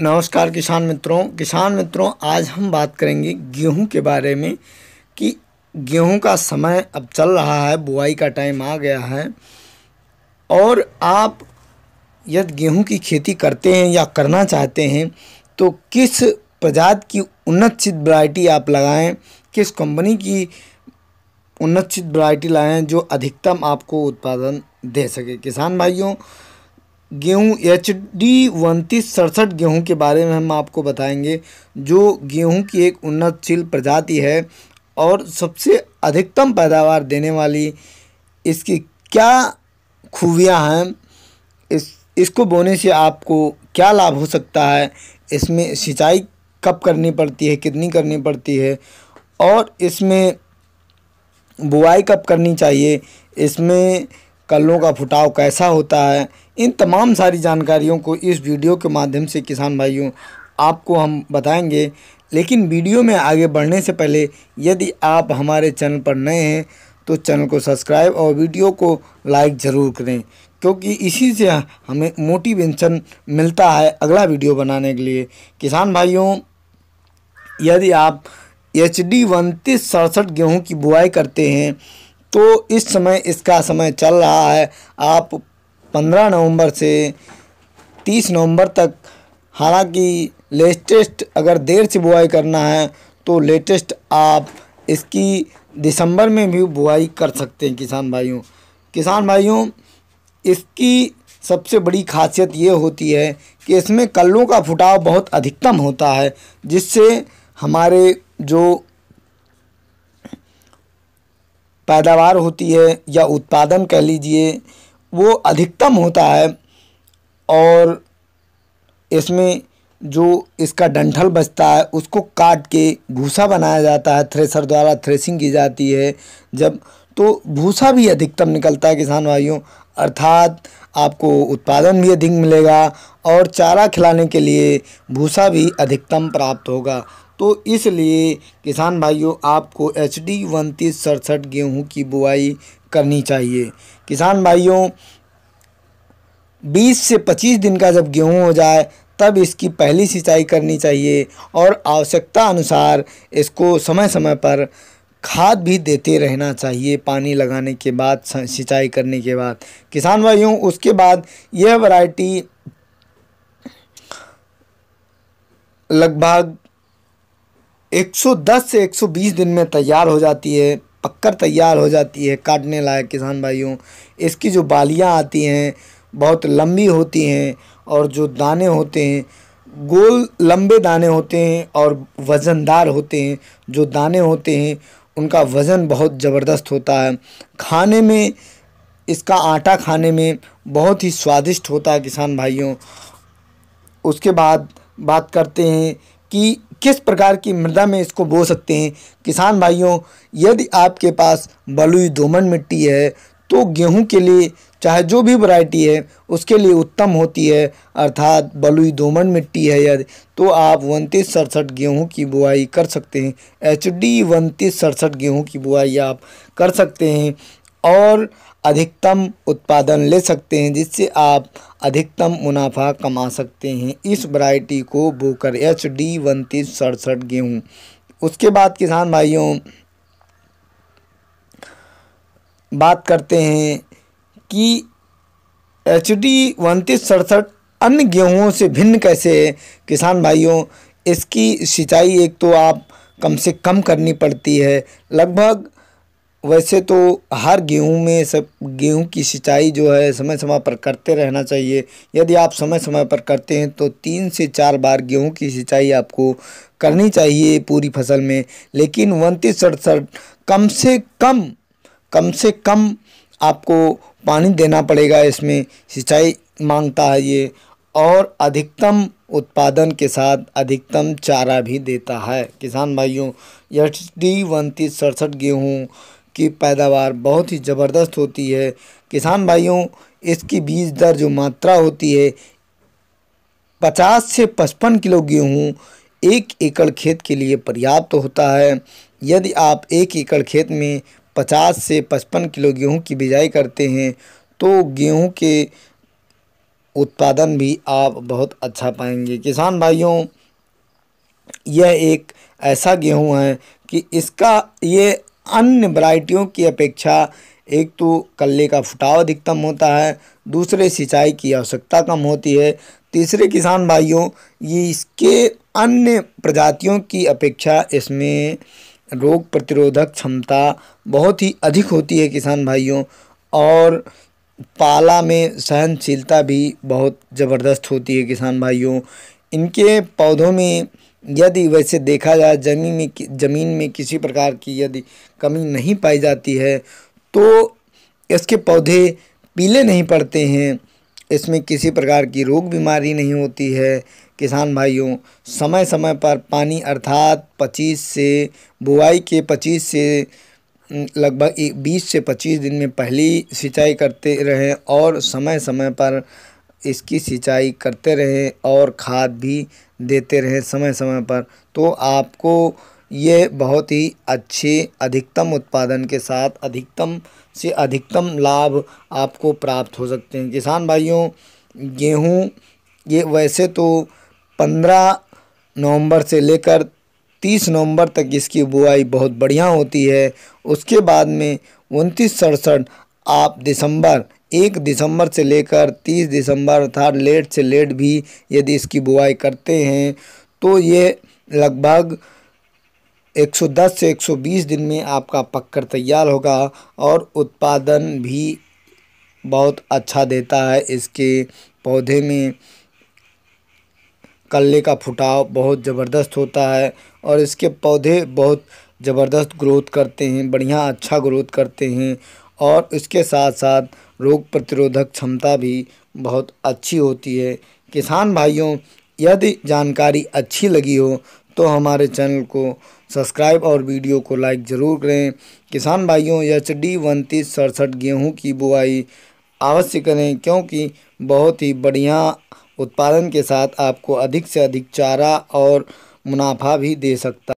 नमस्कार किसान मित्रों किसान मित्रों आज हम बात करेंगे गेहूं के बारे में कि गेहूं का समय अब चल रहा है बुआई का टाइम आ गया है और आप यदि गेहूं की खेती करते हैं या करना चाहते हैं तो किस प्रजात की उन्नतचित वरायटी आप लगाएं किस कंपनी की उन्नतचित वरायटी लाएं जो अधिकतम आपको उत्पादन दे सके किसान भाइयों गेहूं एच डी उनतीस सड़सठ गेहूँ के बारे में हम आपको बताएंगे जो गेहूं की एक उन्नतशील प्रजाति है और सबसे अधिकतम पैदावार देने वाली इसकी क्या खूबियाँ हैं इस इसको बोने से आपको क्या लाभ हो सकता है इसमें सिंचाई कब करनी पड़ती है कितनी करनी पड़ती है और इसमें बुआई कब करनी चाहिए इसमें कलों का फुटाव कैसा होता है इन तमाम सारी जानकारियों को इस वीडियो के माध्यम से किसान भाइयों आपको हम बताएंगे लेकिन वीडियो में आगे बढ़ने से पहले यदि आप हमारे चैनल पर नए हैं तो चैनल को सब्सक्राइब और वीडियो को लाइक ज़रूर करें क्योंकि इसी से हमें मोटिवेशन मिलता है अगला वीडियो बनाने के लिए किसान भाइयों यदि आप एच डी उनतीस सड़सठ गेहूँ की बुआई करते हैं तो इस समय इसका समय चल रहा है आप 15 नवंबर से 30 नवंबर तक हालांकि लेटेस्ट अगर देर से बुआई करना है तो लेटेस्ट आप इसकी दिसंबर में भी बुआई कर सकते हैं किसान भाइयों किसान भाइयों इसकी सबसे बड़ी खासियत ये होती है कि इसमें कल्लों का फुटाव बहुत अधिकतम होता है जिससे हमारे जो पैदावार होती है या उत्पादन कह लीजिए वो अधिकतम होता है और इसमें जो इसका डंठल बचता है उसको काट के भूसा बनाया जाता है थ्रेसर द्वारा थ्रेसिंग की जाती है जब तो भूसा भी अधिकतम निकलता है किसान भाइयों अर्थात आपको उत्पादन भी अधिक मिलेगा और चारा खिलाने के लिए भूसा भी अधिकतम प्राप्त होगा तो इसलिए किसान भाइयों आपको एच डी उनतीस सड़सठ गेहूँ की बुआई करनी चाहिए किसान भाइयों 20 से 25 दिन का जब गेहूँ हो जाए तब इसकी पहली सिंचाई करनी चाहिए और आवश्यकता अनुसार इसको समय समय पर खाद भी देते रहना चाहिए पानी लगाने के बाद सिंचाई करने के बाद किसान भाइयों उसके बाद यह वैरायटी लगभग 110 से 120 दिन में तैयार हो जाती है पक्कर तैयार हो जाती है काटने लायक किसान भाइयों इसकी जो बालियाँ आती हैं बहुत लंबी होती हैं और जो दाने होते हैं गोल लंबे दाने होते हैं और वज़नदार होते हैं जो दाने होते हैं उनका वज़न बहुत ज़बरदस्त होता है खाने में इसका आटा खाने में बहुत ही स्वादिष्ट होता है किसान भाइयों उसके बाद बात करते हैं कि किस प्रकार की मृदा में इसको बो सकते हैं किसान भाइयों यदि आपके पास बलुई दोमन मिट्टी है तो गेहूं के लिए चाहे जो भी वैरायटी है उसके लिए उत्तम होती है अर्थात बलुई दोमन मिट्टी है यदि तो आप उनतीस सड़सठ गेहूँ की बुआई कर सकते हैं एच डी उनतीस सड़सठ गेहूँ की बुआई आप कर सकते हैं और अधिकतम उत्पादन ले सकते हैं जिससे आप अधिकतम मुनाफा कमा सकते हैं इस वैरायटी को बोकर एच डी उनतीस सड़सठ गेहूँ उसके बाद किसान भाइयों बात करते हैं कि एच डी उनतीस सड़सठ अन्य गेहूँ से भिन्न कैसे है किसान भाइयों इसकी सिंचाई एक तो आप कम से कम करनी पड़ती है लगभग वैसे तो हर गेहूं में सब गेहूं की सिंचाई जो है समय समय पर करते रहना चाहिए यदि आप समय समय पर करते हैं तो तीन से चार बार गेहूं की सिंचाई आपको करनी चाहिए पूरी फसल में लेकिन उनतीस सड़सठ कम से कम कम से कम आपको पानी देना पड़ेगा इसमें सिंचाई मांगता है ये और अधिकतम उत्पादन के साथ अधिकतम चारा भी देता है किसान भाइयों एच डी उनतीस सड़सठ गेहूँ की पैदावार बहुत ही ज़बरदस्त होती है किसान भाइयों इसकी बीज दर जो मात्रा होती है पचास से पचपन किलो गेहूँ एक एकड़ खेत के लिए पर्याप्त होता है यदि आप एक एकड़ खेत में पचास से पचपन किलो गेहूँ की बिजाई करते हैं तो गेहूँ के उत्पादन भी आप बहुत अच्छा पाएंगे किसान भाइयों यह एक ऐसा गेहूं है कि इसका ये अन्य वराइटियों की अपेक्षा एक तो कल्ले का फुटाव अधिकतम होता है दूसरे सिंचाई की आवश्यकता कम होती है तीसरे किसान भाइयों ये इसके अन्य प्रजातियों की अपेक्षा इसमें रोग प्रतिरोधक क्षमता बहुत ही अधिक होती है किसान भाइयों और पाला में सहनशीलता भी बहुत ज़बरदस्त होती है किसान भाइयों इनके पौधों में यदि वैसे देखा जाए ज़मीन में ज़मीन में किसी प्रकार की यदि कमी नहीं पाई जाती है तो इसके पौधे पीले नहीं पड़ते हैं इसमें किसी प्रकार की रोग बीमारी नहीं होती है किसान भाइयों समय समय पर पानी अर्थात 25 से बुआई के 25 से लगभग 20 से 25 दिन में पहली सिंचाई करते रहें और समय समय पर इसकी सिंचाई करते रहें और खाद भी देते रहें समय समय पर तो आपको ये बहुत ही अच्छे अधिकतम उत्पादन के साथ अधिकतम से अधिकतम लाभ आपको प्राप्त हो सकते हैं किसान भाइयों गेहूँ ये वैसे तो पंद्रह नवंबर से लेकर तीस नवंबर तक इसकी बुआई बहुत बढ़िया होती है उसके बाद में उनतीस सड़सठ आप दिसंबर एक दिसंबर से लेकर तीस दिसंबर अर्थात लेट से लेट भी यदि इसकी बुआई करते हैं तो ये लगभग 110 से 120 दिन में आपका पककर तैयार होगा और उत्पादन भी बहुत अच्छा देता है इसके पौधे में कल्ले का फुटाव बहुत ज़बरदस्त होता है और इसके पौधे बहुत ज़बरदस्त ग्रोथ करते हैं बढ़िया अच्छा ग्रोथ करते हैं और इसके साथ साथ रोग प्रतिरोधक क्षमता भी बहुत अच्छी होती है किसान भाइयों यदि जानकारी अच्छी लगी हो तो हमारे चैनल को सब्सक्राइब और वीडियो को लाइक ज़रूर करें किसान भाइयों एच डी उनतीस सड़सठ गेहूँ की बुआई अवश्य करें क्योंकि बहुत ही बढ़िया उत्पादन के साथ आपको अधिक से अधिक चारा और मुनाफा भी दे सकता